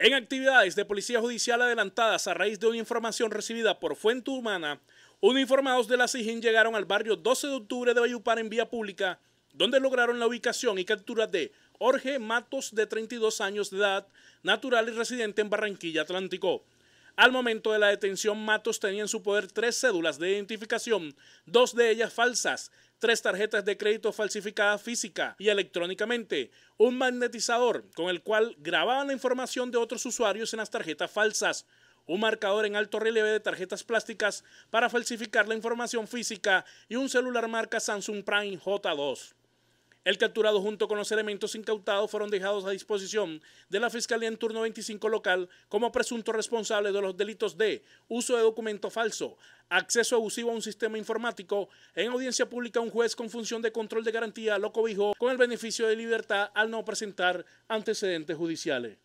En actividades de policía judicial adelantadas a raíz de una información recibida por Fuente Humana, uniformados de la SIGIN llegaron al barrio 12 de octubre de Bayupar en vía pública, donde lograron la ubicación y captura de Jorge Matos, de 32 años de edad, natural y residente en Barranquilla Atlántico. Al momento de la detención, Matos tenía en su poder tres cédulas de identificación, dos de ellas falsas, tres tarjetas de crédito falsificadas física y electrónicamente, un magnetizador con el cual grababan la información de otros usuarios en las tarjetas falsas, un marcador en alto relieve de tarjetas plásticas para falsificar la información física y un celular marca Samsung Prime J2. El capturado junto con los elementos incautados fueron dejados a disposición de la Fiscalía en turno 25 local como presunto responsable de los delitos de uso de documento falso, acceso abusivo a un sistema informático. En audiencia pública un juez con función de control de garantía lo cobijó con el beneficio de libertad al no presentar antecedentes judiciales.